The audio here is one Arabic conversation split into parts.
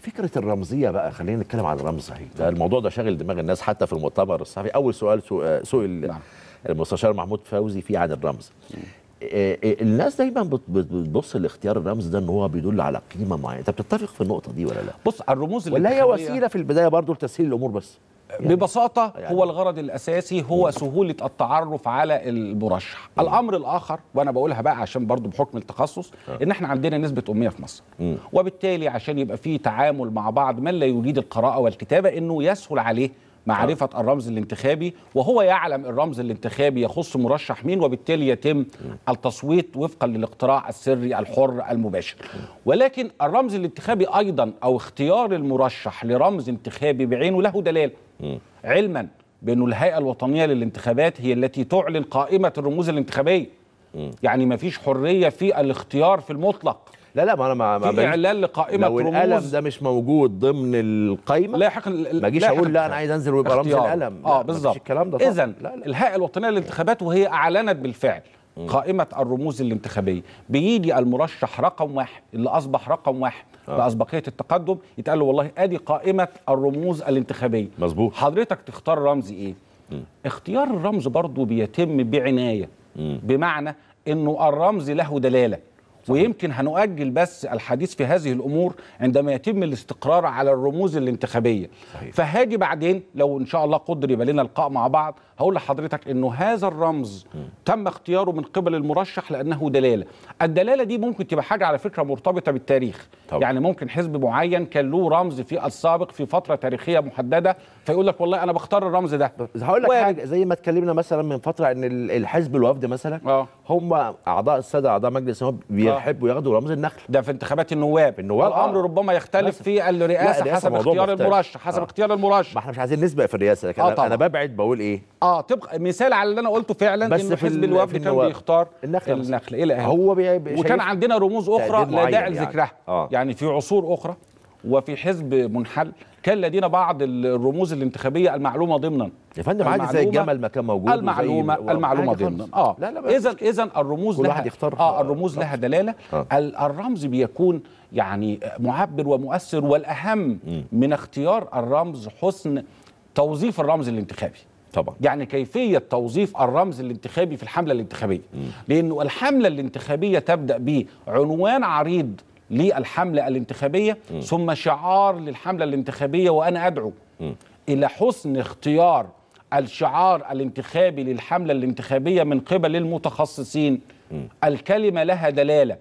فكره الرمزيه بقى خلينا نتكلم عن الرمز اهي ده الموضوع ده شاغل دماغ الناس حتى في المؤتمر الصحفي اول سؤال سؤال آه، نعم. المستشار محمود فوزي فيه عن الرمز آه، آه، الناس دايما بتبص لاختيار الرمز ده ان هو بيدل على قيمه معينه انت بتتفق في النقطه دي ولا لا بص الرموز ولا هي وسيله في البدايه برضو لتسهيل الامور بس يعني ببساطة هو يعني الغرض الأساسي هو سهولة التعرف على المرشح الأمر الآخر وأنا بقولها بقى عشان برضو بحكم التخصص آه. إن إحنا عندنا نسبة أمية في مصر وبالتالي عشان يبقى في تعامل مع بعض من لا يريد القراءة والكتابة إنه يسهل عليه معرفه الرمز الانتخابي وهو يعلم الرمز الانتخابي يخص مرشح مين وبالتالي يتم التصويت وفقا للاقتراع السري الحر المباشر ولكن الرمز الانتخابي ايضا او اختيار المرشح لرمز انتخابي بعينه له دلاله علما بانه الهيئه الوطنيه للانتخابات هي التي تعلن قائمه الرموز الانتخابيه يعني ما فيش حريه في الاختيار في المطلق لا لا ما انا ما في اعلان لقائمه لو رموز الالم ده مش موجود ضمن القائمه لاحق ما اجيش اقول لا انا عايز انزل ويبقى رمز القلم اه بالظبط الكلام ده اذا الهيئه الوطنيه للانتخابات وهي اعلنت بالفعل قائمة الرموز الانتخابية بيجي المرشح رقم واحد اللي أصبح رقم واحد آه. بأسبقية التقدم يتقال له والله أدي قائمة الرموز الانتخابية مظبوط حضرتك تختار رمز إيه؟ م. اختيار الرمز برضو بيتم بعناية م. بمعنى أنه الرمز له دلالة ويمكن هنؤجل بس الحديث في هذه الامور عندما يتم الاستقرار على الرموز الانتخابيه صحيح. فهاجي بعدين لو ان شاء الله قدر يبقى لنا لقاء مع بعض هقول لحضرتك انه هذا الرمز م. تم اختياره من قبل المرشح لانه دلاله الدلاله دي ممكن تبقى حاجه على فكره مرتبطه بالتاريخ طبعا. يعني ممكن حزب معين كان له رمز في السابق في فتره تاريخيه محدده فيقول لك والله انا بختار الرمز ده هقول لك حاجه زي ما اتكلمنا مثلا من فتره ان الحزب الوفد مثلا آه. هم اعضاء الساده اعضاء مجلس النواب بيحبوا ياخدوا رمز النخل ده في انتخابات النواب النواب الامر آه. ربما يختلف في الرئاسه حسب اختيار مختلف. المرشح حسب آه. اختيار المرشح ما احنا مش عايزين نسبق في الرئاسه لكن آه انا ببعد بقول ايه اه طبق مثال على اللي انا قلته فعلا بس إن حزب الوفد كان بيختار النخل النخل الى إيه هو وكان عندنا رموز اخرى لا داعي لذكرها يعني. آه. يعني في عصور اخرى وفي حزب منحل كان لدينا بعض الرموز الانتخابيه المعلومه ضمنا يا فندم عادي زي الجمل ما كان موجود المعلومه و... المعلومه ضمنا اه اذا اذا الرموز كل لها واحد يختار اه الرموز آه. لها دلاله آه. الرمز بيكون يعني معبر ومؤثر والاهم م. من اختيار الرمز حسن توظيف الرمز الانتخابي طبعا يعني كيفيه توظيف الرمز الانتخابي في الحمله الانتخابيه م. لانه الحمله الانتخابيه تبدا بعنوان عريض للحملة الانتخابية م. ثم شعار للحملة الانتخابية وأنا أدعو م. إلى حسن اختيار الشعار الانتخابي للحملة الانتخابية من قبل المتخصصين م. الكلمة لها دلالة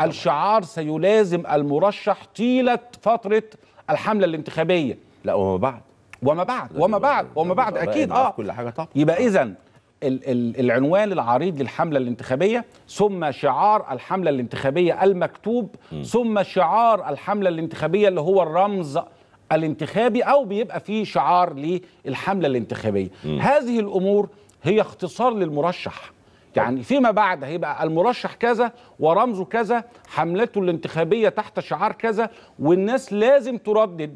الشعار سيلازم المرشح طيلة فترة الحملة الانتخابية لا وما بعد وما بعد وما بعد وما بعد اكيد اه كل حاجه طبعا يبقى اذا العنوان العريض للحملة الانتخابية ثم شعار الحملة الانتخابية المكتوب ثم شعار الحملة الانتخابية اللي هو الرمز الانتخابي أو بيبقى فيه شعار للحملة الانتخابية هذه الأمور هي اختصار للمرشح يعني فيما بعد هيبقى المرشح كذا ورمزه كذا حملته الانتخابية تحت شعار كذا والناس لازم تردد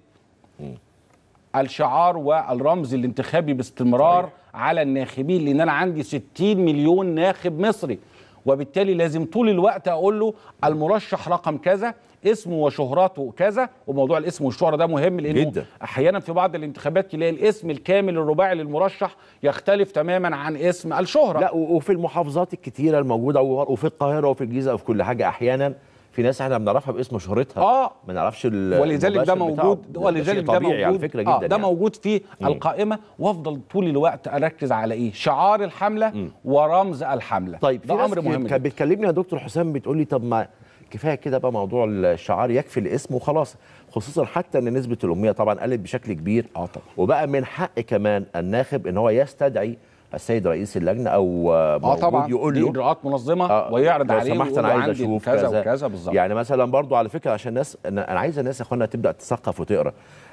الشعار والرمز الانتخابي باستمرار على الناخبين لان انا عندي 60 مليون ناخب مصري وبالتالي لازم طول الوقت اقول له المرشح رقم كذا اسمه وشهرته كذا وموضوع الاسم والشهره ده مهم لانه جدا. احيانا في بعض الانتخابات تلاقي الاسم الكامل الرباعي للمرشح يختلف تماما عن اسم الشهره لا وفي المحافظات الكتيره الموجوده وفي القاهره وفي الجيزه وفي كل حاجه احيانا في ناس احنا بنعرفها باسم شهرتها اه ما نعرفش ولذلك ده موجود ولذلك ده موجود على فكره آه، جدا آه ده يعني. موجود في القائمه وافضل طول الوقت اركز على ايه شعار الحمله مم. ورمز الحمله طيب ده في امر مهم كانت بتكلمني يا دكتور حسام بتقول لي طب ما كفايه كده بقى موضوع الشعار يكفي الاسم وخلاص خصوصا حتى ان نسبه الاميه طبعا قلت بشكل كبير اه طبعا وبقى من حق كمان الناخب ان هو يستدعي السيد رئيس اللجنه او اه طبعا يقول له اجراءات منظمه آه ويعرض عليه سمحت انا عايز اشوف كذا وكذا بالظبط يعني مثلا برضو على فكره عشان الناس انا عايز الناس يا اخوانا تبدا تثقف وتقرا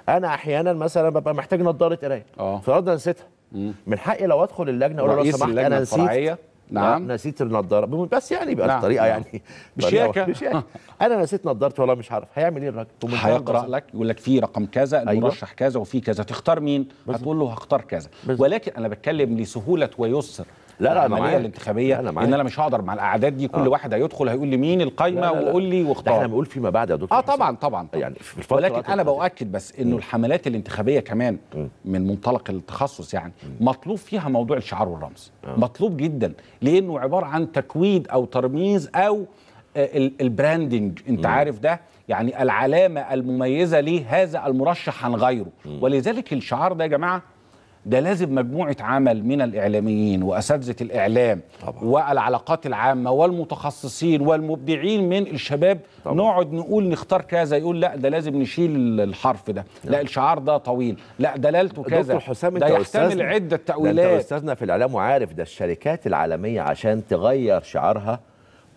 انا احيانا مثلا ببقى محتاج نظاره قرايه اه فرضا نسيتها من حقي لو ادخل اللجنه اقول له لو سمحت انا نسيت نعم نسيت النضاره بس يعني بقى نعم. الطريقه نعم. يعني بشياكه بشياكه انا نسيت نضارتي والله مش عارف هيعمل ايه الراجل هيقرا لك يقول لك في رقم كذا أيوة. المرشح أيوة. كذا وفي كذا تختار مين هتقول له هختار كذا ولكن انا بتكلم لسهوله ويسر لا لا انا معايا الانتخابيه لا لا ان انا مش هقدر مع الاعداد دي كل آه. واحد هيدخل هيقول لي مين القايمه وقول لي واختار احنا بنقول فيما بعد يا دكتور اه طبعا طبعا يعني في الفترة ولكن انا باكد بس انه الحملات الانتخابيه كمان من منطلق التخصص يعني مطلوب فيها موضوع الشعار والرمز آه. مطلوب جدا لانه عباره عن تكويد او ترميز او آه، البراندنج انت عارف ده يعني العلامه المميزه لهذا المرشح عن غيره ولذلك الشعار ده يا جماعه ده لازم مجموعه عمل من الاعلاميين واساتذه الاعلام طبعا. والعلاقات العامه والمتخصصين والمبدعين من الشباب طبعا. نقعد نقول نختار كذا يقول لا ده لازم نشيل الحرف ده لا نعم. الشعار ده طويل لا دلالته كذا دكتور حسام ده يحتمل عده تاويلات انت استاذنا في الاعلام وعارف ده الشركات العالميه عشان تغير شعارها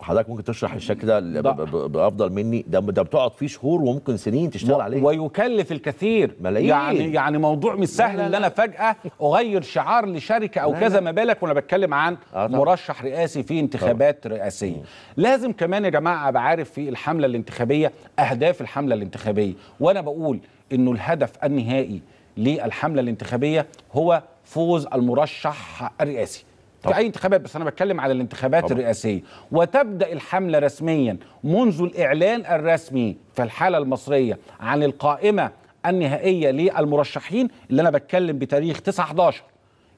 حضرتك ممكن تشرح الشكل ده بافضل مني ده ده بتقعد فيه شهور وممكن سنين تشتغل عليه ويكلف الكثير ملايين يعني يعني موضوع مش سهل ان انا فجاه اغير شعار لشركه او لا كذا ما بالك وانا بتكلم عن آه مرشح رئاسي في انتخابات طبعا. رئاسيه لازم كمان يا جماعه ابقى عارف في الحمله الانتخابيه اهداف الحمله الانتخابيه وانا بقول انه الهدف النهائي للحمله الانتخابيه هو فوز المرشح الرئاسي في اي انتخابات بس انا بتكلم على الانتخابات طبعا. الرئاسيه وتبدا الحمله رسميا منذ الاعلان الرسمي في الحاله المصريه عن القائمه النهائيه للمرشحين اللي انا بتكلم بتاريخ 9 11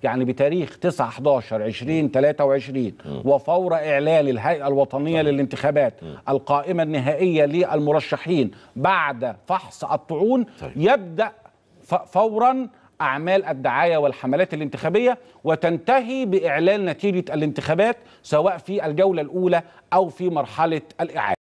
يعني بتاريخ 9 11 2023 وفور اعلان الهيئه الوطنيه م. للانتخابات م. القائمه النهائيه للمرشحين بعد فحص الطعون طيب. يبدا فورا أعمال الدعاية والحملات الانتخابية وتنتهي بإعلان نتيجة الانتخابات سواء في الجولة الأولى أو في مرحلة الإعادة